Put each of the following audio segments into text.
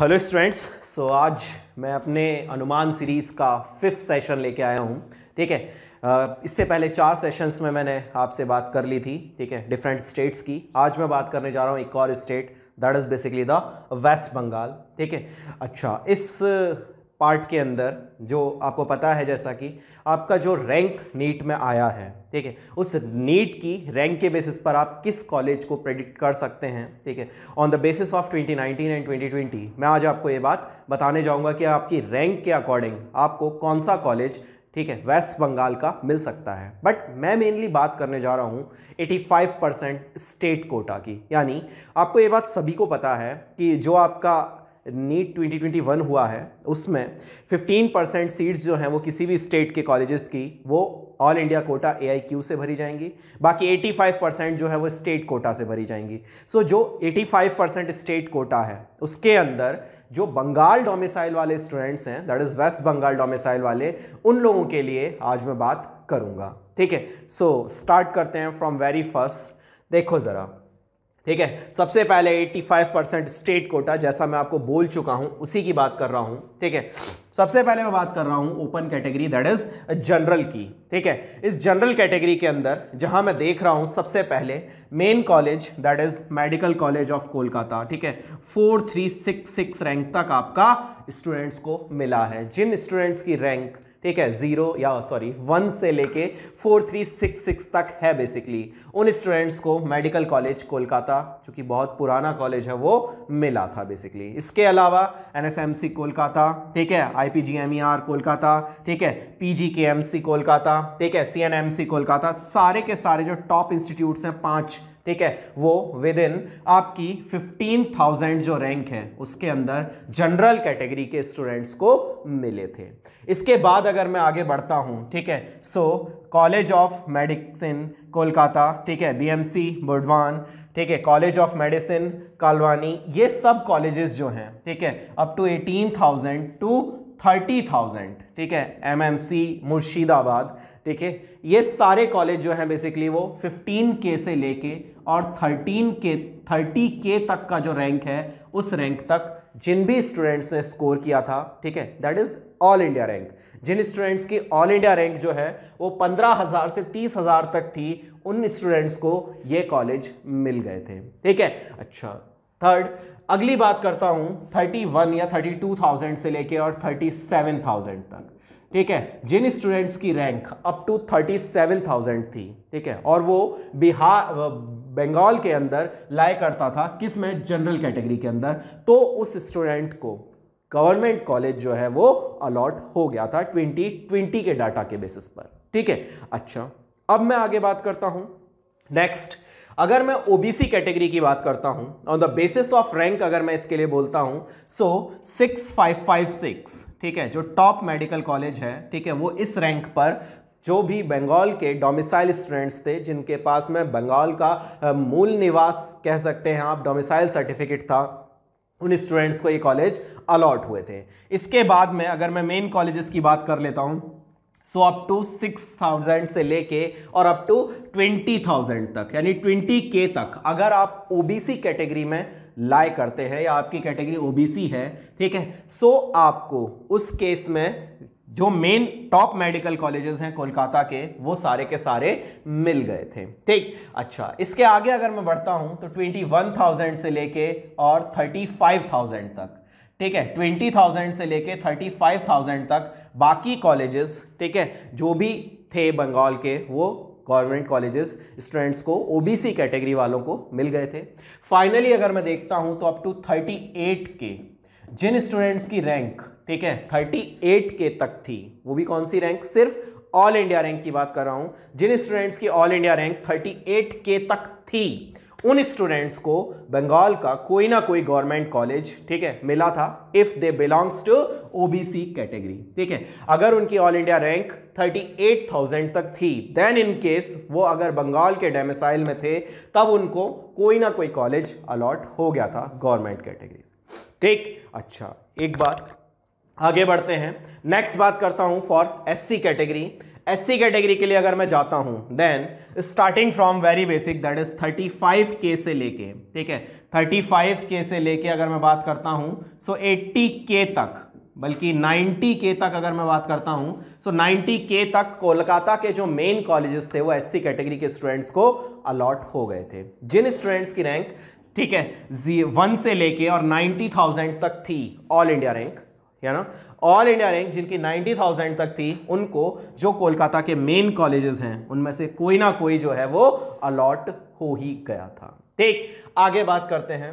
hello students so आज मैं अपने अनुमान सीरीज़ का फिफ्थ सेशन लेके आया हूँ ठीक है इससे पहले चार सेशंस में मैंने आपसे बात कर ली थी ठीक है डिफरेंट स्टेट्स की आज मैं बात करने जा रहा हूँ एक और state that is basically the west Bengal ठीक है अच्छा इस पार्ट के अंदर जो आपको पता है जैसा कि आपका जो रैंक नीट में आया है ठीक है उस नीट की रैंक के बेसिस पर आप किस कॉलेज को प्रेडिक्ट कर सकते हैं ठीक है on the basis of 2019 and 2020 मैं आज आपको ये बात बताने जाऊंगा कि आपकी रैंक के अकॉर्डिंग आपको कौन सा कॉलेज ठीक है वेस्ट बंगाल का मिल सकता है बट मैं मेनली बात करने जा रहा हूँ 85 परसेंट स्टेट कोटा की यानी आपको ये बात सभी को पता है कि जो आपका नीट 2021 हुआ है उसमें 15 परसेंट सीट्स जो हैं वो किसी भी स्टेट के कॉलेजेस की वो ऑल इंडिया कोटा ए से भरी जाएंगी बाकी 85 परसेंट जो है वो स्टेट कोटा से भरी जाएंगी सो so, जो 85 परसेंट स्टेट कोटा है उसके अंदर जो बंगाल डोमिसाइल वाले स्टूडेंट्स हैं that is west Bengal domicile वाले उन लोगों के लिए आज मैं बात करूँगा ठीक है सो स्टार्ट करते हैं फ्रॉम वेरी फर्स्ट देखो ज़रा ठीक है सबसे पहले 85 परसेंट स्टेट कोटा जैसा मैं आपको बोल चुका हूं उसी की बात कर रहा हूं ठीक है सबसे पहले मैं बात कर रहा हूं open category that is general की ठीक है इस जनरल कैटेगरी के अंदर जहां मैं देख रहा हूं सबसे पहले main college that is medical college of Kolkata ठीक है four three six six rank तक आपका स्टूडेंट्स को मिला है जिन स्टूडेंट्स की रैंक ठीक है जीरो या सॉरी वन से लेके फोर थ्री सिक्स सिक्स तक है बेसिकली उन स्टूडेंट्स को मेडिकल कॉलेज कोलकाता जो कि बहुत पुराना कॉलेज है वो मिला था बेसिकली इसके अलावा एनएसएमसी कोलकाता ठीक है आईपीजीएमईआर e कोलकाता ठीक है पीजीकेएमसी कोलकाता ठीक है सी कोलकाता सारे के सारे जो टॉप इंस्टीट्यूट्स हैं पाँच ठीक है वो विद इन आपकी 15,000 जो रैंक है उसके अंदर जनरल कैटेगरी के स्टूडेंट्स को मिले थे इसके बाद अगर मैं आगे बढ़ता हूँ ठीक है so college of medicine Kolkata ठीक है बीएमसी बुडवान ठीक है कॉलेज ऑफ मेडिसिन कालवानी ये सब कॉलेजेस जो हैं ठीक है up to 18,000 to thirty thousand ठीक है एमएमसी मुर्शिदाबाद ठीक है ये सारे कॉलेज जो हैं बेसिकली वो फिफ्टीन के से लेके और थर्टीन के थर्टी के तक का जो रैंक है उस रैंक तक जिन भी स्टूडेंट्स ने स्कोर किया था ठीक है that is all India rank जिन स्टूडेंट्स की ऑल इंडिया रैंक जो है वो पंद्रह हज़ार से तीस हज़ार तक थी उन स्टूडेंट्स को ये कॉलेज मिल गए थे ठीक है अच्छा थर्ड अगली बात करता हूं 31 या 32,000 से लेके और 37,000 तक ठीक है जिन स्टूडेंट्स की रैंक अप टू 37,000 थी ठीक है और वो बिहार बंगाल के अंदर लाया करता था किस में जनरल कैटेगरी के अंदर तो उस स्टूडेंट को गवर्नमेंट कॉलेज जो है वो अलॉट हो गया था 2020 के डाटा के बेसिस पर ठीक है अच्छा अब मैं आगे बात करता हूं नेक्स्ट अगर मैं ओबीसी कैटेगरी की बात करता हूं on the basis of rank अगर मैं इसके लिए बोलता हूं so six five five six ठीक है जो टॉप मेडिकल कॉलेज है ठीक है वो इस रैंक पर जो भी बंगाल के डोमिसाइल स्टूडेंट्स थे जिनके पास में बंगाल का मूल निवास कह सकते हैं आप डोमिसाइल सर्टिफिकेट था उन स्टूडेंट्स को ये कॉलेज अलॉट हुए थे इसके बाद में अगर मैं मेन कॉलेजेस की बात कर लेता हूँ so up to six thousand से लेके और अप टू ट्वेंटी थाउजेंड तक यानी ट्वेंटी के तक अगर आप ओबीसी कैटेगरी में लाए करते हैं या आपकी कैटेगरी ओबीसी है ठीक है सो so आपको उस केस में जो मेन टॉप मेडिकल कॉलेजेस हैं कोलकाता के वो सारे के सारे मिल गए थे ठीक अच्छा इसके आगे अगर मैं बढ़ता हूँ तो ट्वेंटी वन थाउजेंड से लेके और थर्टी फाइव थाउजेंड तक ठीक है ट्वेंटी थाउजेंड से लेके थर्टी फाइव थाउजेंड तक बाकी कॉलेजेस ठीक है जो भी थे बंगाल के वो गवर्नमेंट कॉलेजेस स्टूडेंट्स को ओबीसी कैटेगरी वालों को मिल गए थे फाइनली अगर मैं देखता हूं तो अप टू 38 के जिन स्टूडेंट्स की रैंक ठीक है 38 के तक थी वो भी कौन सी रैंक सिर्फ ऑल इंडिया रैंक की बात कर रहा हूं जिन स्टूडेंट्स की all India rank eight K तक थी उन स्टूडेंट्स को बंगाल का कोई ना कोई गवर्नमेंट कॉलेज ठीक है मिला था if they belongs to OBC category ठीक है अगर उनकी ऑल इंडिया रैंक 38,000 तक थी देन इन केस वो अगर बंगाल के डेमिसाइल में थे तब उनको कोई ना कोई कॉलेज अलॉट हो गया था गवर्नमेंट कैटेगरी ठीक अच्छा एक बात आगे बढ़ते हैं नेक्स्ट बात करता हूं for S category S C category के लिए अगर मैं जाता हूँ then starting from very basic that is thirty five K से लेके ठीक है थर्टी फाइव के से लेके अगर मैं बात करता हूँ सो एट्टी के तक बल्कि 90 के तक अगर मैं बात करता हूं सो so 90 के तक कोलकाता के जो मेन कॉलेजेस थे वो एससी कैटेगरी के स्टूडेंट्स को अलॉट हो गए थे जिन स्टूडेंट्स की रैंक ठीक है जी वन से लेके और 90,000 तक थी ऑल इंडिया रैंक या ना ऑल इंडिया रैंक जिनकी 90,000 तक थी उनको जो कोलकाता के मेन कॉलेजेस हैं उनमें से कोई ना कोई जो है वो अलॉट हो ही गया था ठीक आगे बात करते हैं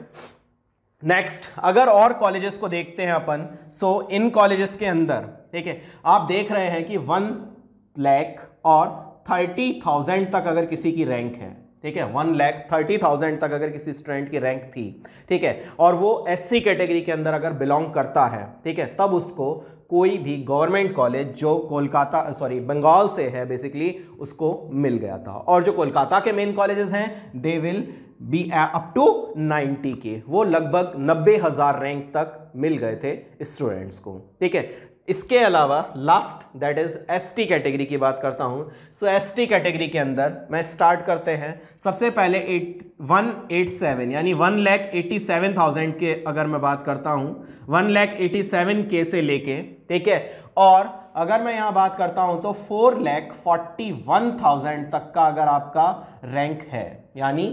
नेक्स्ट अगर और कॉलेजेस को देखते हैं अपन सो इन कॉलेजेस के अंदर ठीक है आप देख रहे हैं कि वन लैख और थर्टी थाउजेंड तक अगर किसी की रैंक है ठीक है वन लैख थर्टी थाउजेंड तक अगर किसी स्टूडेंट की रैंक थी ठीक है और वो एससी कैटेगरी के अंदर अगर बिलोंग करता है ठीक है तब उसको कोई भी गवर्नमेंट कॉलेज जो कोलकाता सॉरी बंगाल से है बेसिकली उसको मिल गया था और जो कोलकाता के मेन कॉलेजेस हैं they will be up to ninety K वो लगभग नब्बे हज़ार रैंक तक मिल गए थे स्टूडेंट्स को ठीक है इसके अलावा last that is ST category की बात करता हूँ सो एसटी कैटेगरी के अंदर मैं स्टार्ट करते हैं सबसे पहले एट वन एट सेवन यानी one lakh eighty seven thousand के अगर मैं बात करता हूँ वन लैख एटी सेवन के से लेके ठीक है और अगर मैं यहाँ बात करता हूँ तो four lakh forty one thousand तक का अगर आपका रैंक है यानी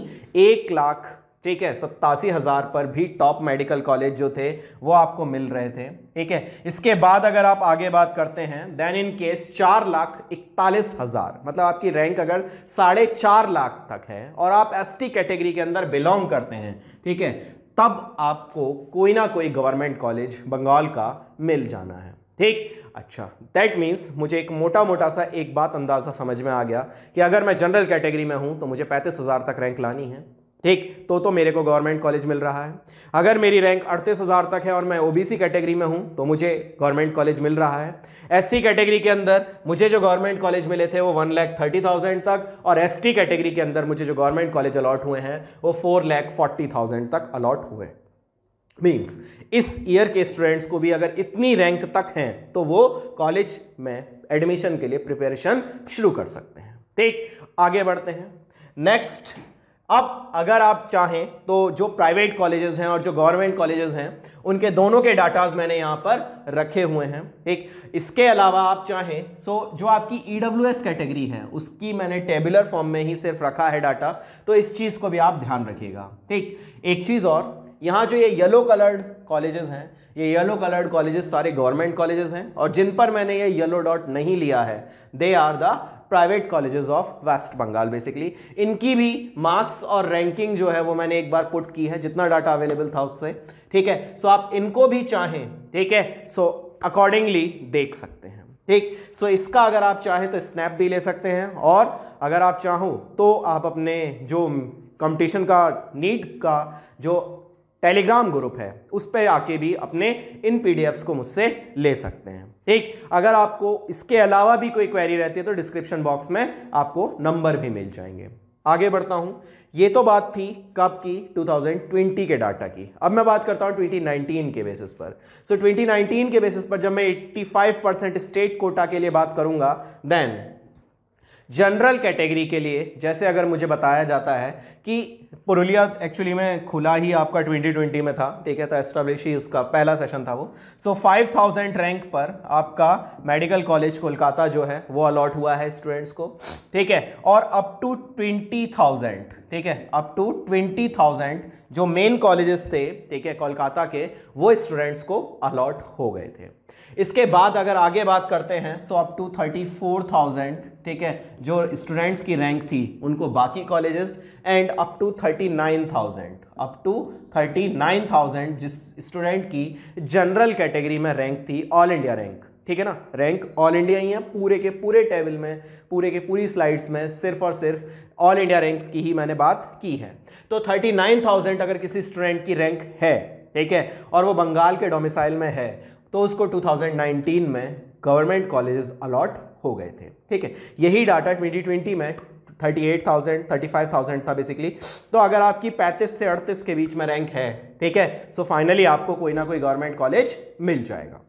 एक लाख ठीक है सत्तासी हज़ार पर भी टॉप मेडिकल कॉलेज जो थे वो आपको मिल रहे थे ठीक है इसके बाद अगर आप आगे बात करते हैं देन इन केस चार लाख इकतालीस हज़ार मतलब आपकी रैंक अगर साढ़े चार लाख तक है और आप एसटी कैटेगरी के अंदर बिलोंग करते हैं ठीक है तब आपको कोई ना कोई गवर्नमेंट कॉलेज बंगाल का मिल जाना है ठीक अच्छा दैट मीन्स मुझे एक मोटा मोटा सा एक बात अंदाज़ा समझ में आ गया कि अगर मैं जनरल कैटेगरी में हूँ तो मुझे पैंतीस हज़ार तक रैंक लानी है ठीक तो तो मेरे को गवर्नमेंट कॉलेज मिल रहा है अगर मेरी रैंक अड़तीस हज़ार तक है और मैं ओबीसी कैटेगरी में हूँ तो मुझे गवर्नमेंट कॉलेज मिल रहा है एससी कैटेगरी के अंदर मुझे जो गवर्नमेंट कॉलेज मिले थे वो वन लैख थर्टी थाउजेंड तक और एसटी कैटेगरी के अंदर मुझे जो गवर्नमेंट कॉलेज अलॉट हुए हैं वो फोर लैख फोर्टी थाउजेंड तक अलॉट हुए मीन्स इस ईयर के स्टूडेंट्स को भी अगर इतनी रैंक तक हैं तो वो कॉलेज में एडमिशन के लिए प्रिपरेशन शुरू कर सकते हैं ठीक आगे बढ़ते हैं नेक्स्ट अब अगर आप चाहें तो जो प्राइवेट कॉलेजेस हैं और जो गवर्नमेंट कॉलेजेस हैं उनके दोनों के डाटाज मैंने यहाँ पर रखे हुए हैं ठीक इसके अलावा आप चाहें सो तो जो आपकी ई e कैटेगरी है उसकी मैंने टेबुलर फॉर्म में ही सिर्फ रखा है डाटा तो इस चीज़ को भी आप ध्यान रखिएगा ठीक एक चीज़ और यहाँ जो ये येलो कलर्ड कॉलेजेस हैं ये येलो कलर्ड कॉलेजेस सारे गवर्नमेंट कॉलेजेस हैं और जिन पर मैंने ये येलो डॉट नहीं लिया है they are the private colleges of west Bengal basically इनकी भी मार्क्स और रैंकिंग जो है वो मैंने एक बार पुट की है जितना डाटा अवेलेबल था उससे ठीक है सो so, आप इनको भी चाहें ठीक है सो so, अकॉर्डिंगली देख सकते हैं ठीक सो so, इसका अगर आप चाहें तो स्नैप भी ले सकते हैं और अगर आप चाहो तो आप अपने जो कंपटीशन का नीट का जो टेलीग्राम ग्रुप है उस पर आके भी अपने इन पीडीएफ्स को मुझसे ले सकते हैं ठीक अगर आपको इसके अलावा भी कोई क्वेरी रहती है तो डिस्क्रिप्शन बॉक्स में आपको नंबर भी मिल जाएंगे आगे बढ़ता हूँ ये तो बात थी कब की 2020 के डाटा की अब मैं बात करता हूँ 2019 के बेसिस पर सो so, 2019 के बेसिस पर जब मैं 85 परसेंट स्टेट कोटा के लिए बात करूँगा देन जनरल कैटेगरी के लिए जैसे अगर मुझे बताया जाता है कि पुरुलिया एक्चुअली में खुला ही आपका 2020 में था ठीक है तो एस्टाब्लिश ही उसका पहला सेशन था वो सो फाइव थाउजेंड रैंक पर आपका मेडिकल कॉलेज कोलकाता जो है वो अलॉट हुआ है स्टूडेंट्स को ठीक है और अप टू ट्वेंटी थाउजेंड ठीक है अप टू ट्वेंटी थाउजेंड जो मेन कॉलेजेस थे ठीक है कोलकाता के वो स्टूडेंट्स को अलॉट हो गए थे इसके बाद अगर आगे बात करते हैं so up to thirty four thousand ठीक है जो स्टूडेंट्स की रैंक थी उनको बाकी colleges and up to thirty nine thousand up to thirty nine thousand जिस स्टूडेंट की जनरल कैटेगरी में रैंक थी ऑल इंडिया रैंक ठीक है ना रैंक ऑल इंडिया ही है पूरे के पूरे टेबल में पूरे के पूरी स्लाइड्स में सिर्फ और सिर्फ ऑल इंडिया रैंक्स की ही मैंने बात की है तो थर्टी नाइन थाउजेंड अगर किसी स्टूडेंट की रैंक है ठीक है और वो बंगाल के डोमिसाइल में है तो उसको 2019 में गवर्नमेंट कॉलेजेस अलॉट हो गए थे ठीक है यही डाटा 2020 में thirty eight thousand thirty five thousand था बेसिकली तो अगर आपकी पैंतीस से अड़तीस के बीच में रैंक है ठीक है सो so फाइनली आपको कोई ना कोई गवर्नमेंट कॉलेज मिल जाएगा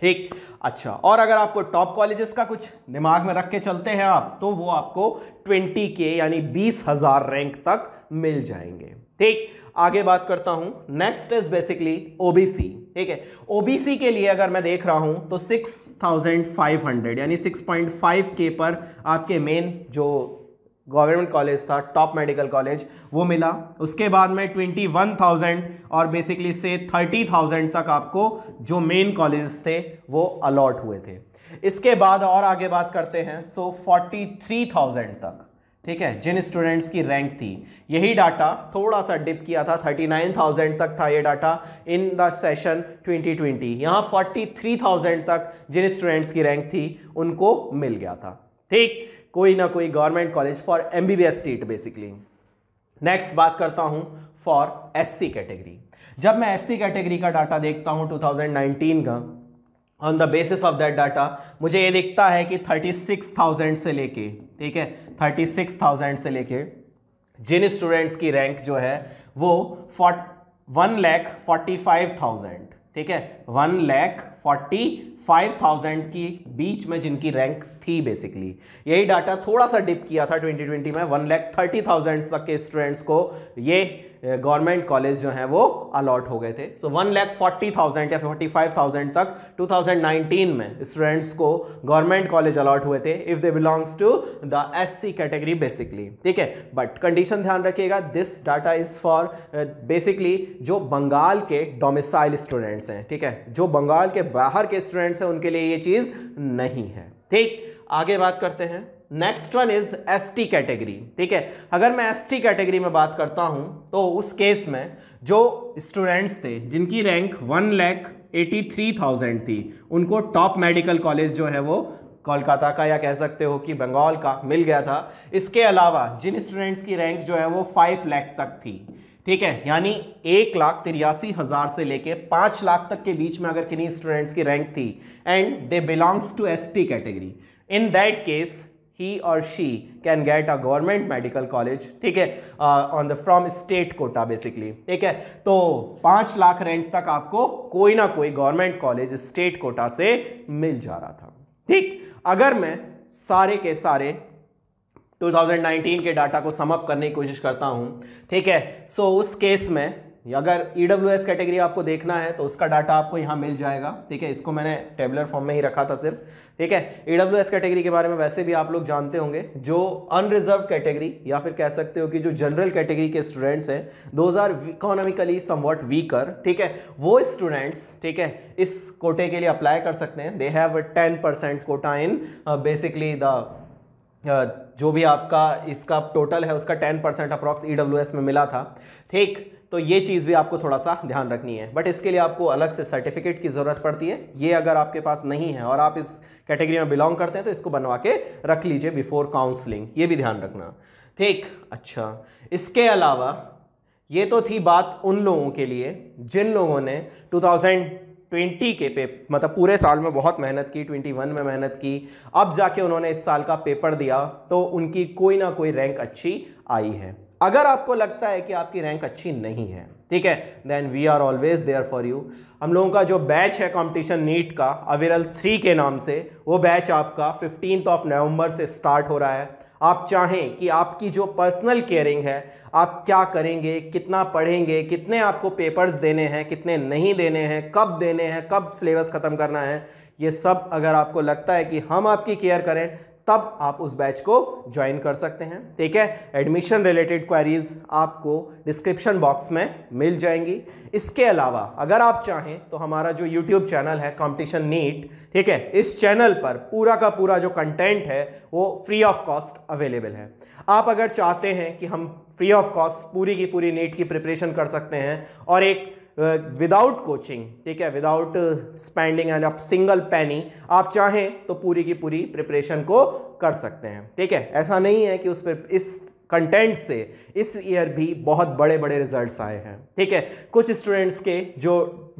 ठीक अच्छा और अगर आपको टॉप कॉलेजेस का कुछ दिमाग में रख के चलते हैं आप तो वो आपको ट्वेंटी के यानी बीस हजार रैंक तक मिल जाएंगे ठीक आगे बात करता हूं नेक्स्ट इज बेसिकली ओबीसी ठीक है ओबीसी के लिए अगर मैं देख रहा हूं तो 6500 यानी 6.5 के पर आपके मेन जो गवर्नमेंट कॉलेज था टॉप मेडिकल कॉलेज वो मिला उसके बाद में ट्वेंटी वन थाउजेंड और बेसिकली से थर्टी थाउजेंड तक आपको जो मेन कॉलेज थे वो अलॉट हुए थे इसके बाद और आगे बात करते हैं सो फोर्टी थ्री थाउजेंड तक ठीक है जिन स्टूडेंट्स की रैंक थी यही डाटा थोड़ा सा डिप किया था थर्टी नाइन थाउजेंड तक था ये data in the session twenty twenty यहाँ फोर्टी थ्री थाउजेंड तक जिन स्टूडेंट्स की रैंक थी उनको मिल गया था ठीक कोई ना कोई government college for M seat basically next बात करता हूँ फॉर एस कैटेगरी जब मैं एस कैटेगरी का डाटा देखता हूँ 2019 का on the basis of that data मुझे ये दिखता है कि 36,000 से लेके ठीक है 36,000 से लेके जिन स्टूडेंट्स की रैंक जो है वो one lakh forty five thousand ठीक है one lakh forty five thousand की बीच में जिनकी रैंक थी बेसिकली यही डाटा थोड़ा सा डिप किया था 2020 में वन लैख थर्टी थाउजेंड तक के स्टूडेंट्स को ये गवर्नमेंट कॉलेज जो हैं वो अलॉट हो गए थे so one lakh forty thousand या फोर्टी फाइव थाउजेंड तक 2019 में स्टूडेंट्स को गवर्नमेंट कॉलेज अलॉट हुए थे if they belongs to the S C category basically ठीक है बट कंडीशन ध्यान रखिएगा this data is for basically जो बंगाल के डोमिसाइल स्टूडेंट्स हैं ठीक है जो बंगाल के बाहर के स्टूडेंट्स हैं उनके लिए ये चीज़ नहीं है ठीक आगे बात करते हैं next one is S T category ठीक है अगर मैं एस टी कैटेगरी में बात करता हूं तो उस केस में जो स्टूडेंट्स थे जिनकी rank one lakh eighty three thousand थी उनको टॉप मेडिकल कॉलेज जो है वो कोलकाता का या कह सकते हो कि बंगाल का मिल गया था इसके अलावा जिन स्टूडेंट्स की रैंक जो है वो फाइव लैख तक थी ठीक है यानी एक लाख तिरासी हज़ार से लेके पाँच लाख तक के बीच में अगर किन्हीं स्टूडेंट्स की रैंक थी and they belongs to S T category in that case ही और she can get a government medical college ठीक है on the from state quota basically ठीक है तो पाँच लाख रैंक तक आपको कोई ना कोई गवर्नमेंट कॉलेज स्टेट कोटा से मिल जा रहा था ठीक अगर मैं सारे के सारे 2019 के डाटा को समअप करने की कोशिश करता हूँ ठीक है सो so, उस केस में अगर ई डब्ल्यू एस कैटेगरी आपको देखना है तो उसका डाटा आपको यहाँ मिल जाएगा ठीक है इसको मैंने टेबलर फॉर्म में ही रखा था सिर्फ ठीक है ई डब्ल्यू एस कैटेगरी के बारे में वैसे भी आप लोग जानते होंगे जो अनरिजर्व कैटेगरी या फिर कह सकते हो कि जो जनरल कैटेगरी के स्टूडेंट्स हैं those are economically somewhat weaker ठीक है वो स्टूडेंट्स ठीक है इस कोटे के लिए अप्लाई कर सकते हैं they have ten percent quota in basically the जो भी आपका इसका टोटल है उसका टेन परसेंट अप्रॉक्स ई में मिला था ठीक तो ये चीज़ भी आपको थोड़ा सा ध्यान रखनी है बट इसके लिए आपको अलग से सर्टिफिकेट की ज़रूरत पड़ती है ये अगर आपके पास नहीं है और आप इस कैटेगरी में बिलोंग करते हैं तो इसको बनवा के रख लीजिए बिफोर काउंसलिंग ये भी ध्यान रखना ठीक अच्छा इसके अलावा ये तो थी बात उन लोगों के लिए जिन लोगों ने 2000 ट्वेंटी के पे मतलब पूरे साल में बहुत मेहनत की ट्वेंटी वन में मेहनत की अब जाके उन्होंने इस साल का पेपर दिया तो उनकी कोई ना कोई रैंक अच्छी आई है अगर आपको लगता है कि आपकी रैंक अच्छी नहीं है ठीक है then we are always there for you हम लोगों का जो बैच है कंपटीशन नीट का अविरल थ्री के नाम से वो बैच आपका फिफ्टीन ऑफ नवंबर से स्टार्ट हो रहा है आप चाहें कि आपकी जो पर्सनल केयरिंग है आप क्या करेंगे कितना पढ़ेंगे कितने आपको पेपर्स देने हैं कितने नहीं देने हैं कब देने हैं कब सिलेबस ख़त्म करना है ये सब अगर आपको लगता है कि हम आपकी केयर करें तब आप उस बैच को ज्वाइन कर सकते हैं ठीक है एडमिशन रिलेटेड क्वेरीज आपको डिस्क्रिप्शन बॉक्स में मिल जाएंगी इसके अलावा अगर आप चाहें तो हमारा जो यूट्यूब चैनल है कॉम्पिटिशन नीट ठीक है इस चैनल पर पूरा का पूरा जो कंटेंट है वो फ्री ऑफ कॉस्ट अवेलेबल है आप अगर चाहते हैं कि हम फ्री ऑफ कॉस्ट पूरी की पूरी नीट की प्रिपरेशन कर सकते हैं और एक विदाउट कोचिंग ठीक है without spending and up single penny आप चाहें तो पूरी की पूरी प्रिपरेशन को कर सकते हैं ठीक है ऐसा नहीं है कि उस पर इस कंटेंट से इस ईयर भी बहुत बड़े बड़े रिजल्ट्स आए हैं ठीक है कुछ स्टूडेंट्स के जो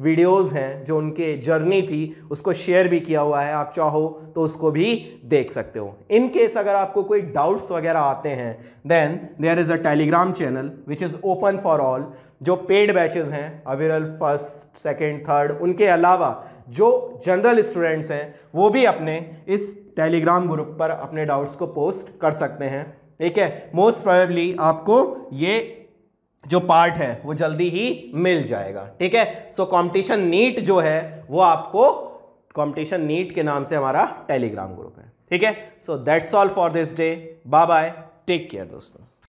वीडियोस हैं जो उनके जर्नी थी उसको शेयर भी किया हुआ है आप चाहो तो उसको भी देख सकते हो इन केस अगर आपको कोई डाउट्स वगैरह आते हैं then there is a Telegram channel which is open for all जो पेड बैचेज़ हैं अविरल फर्स्ट सेकेंड थर्ड उनके अलावा जो जनरल स्टूडेंट्स हैं वो भी अपने इस टेलीग्राम ग्रुप पर अपने डाउट्स को पोस्ट कर सकते हैं ठीक है मोस्ट प्रोबेबली आपको ये जो पार्ट है वो जल्दी ही मिल जाएगा ठीक है सो कंपटीशन नीट जो है वो आपको कंपटीशन नीट के नाम से हमारा टेलीग्राम ग्रुप है ठीक है so that's all for this day bye bye take care दोस्तों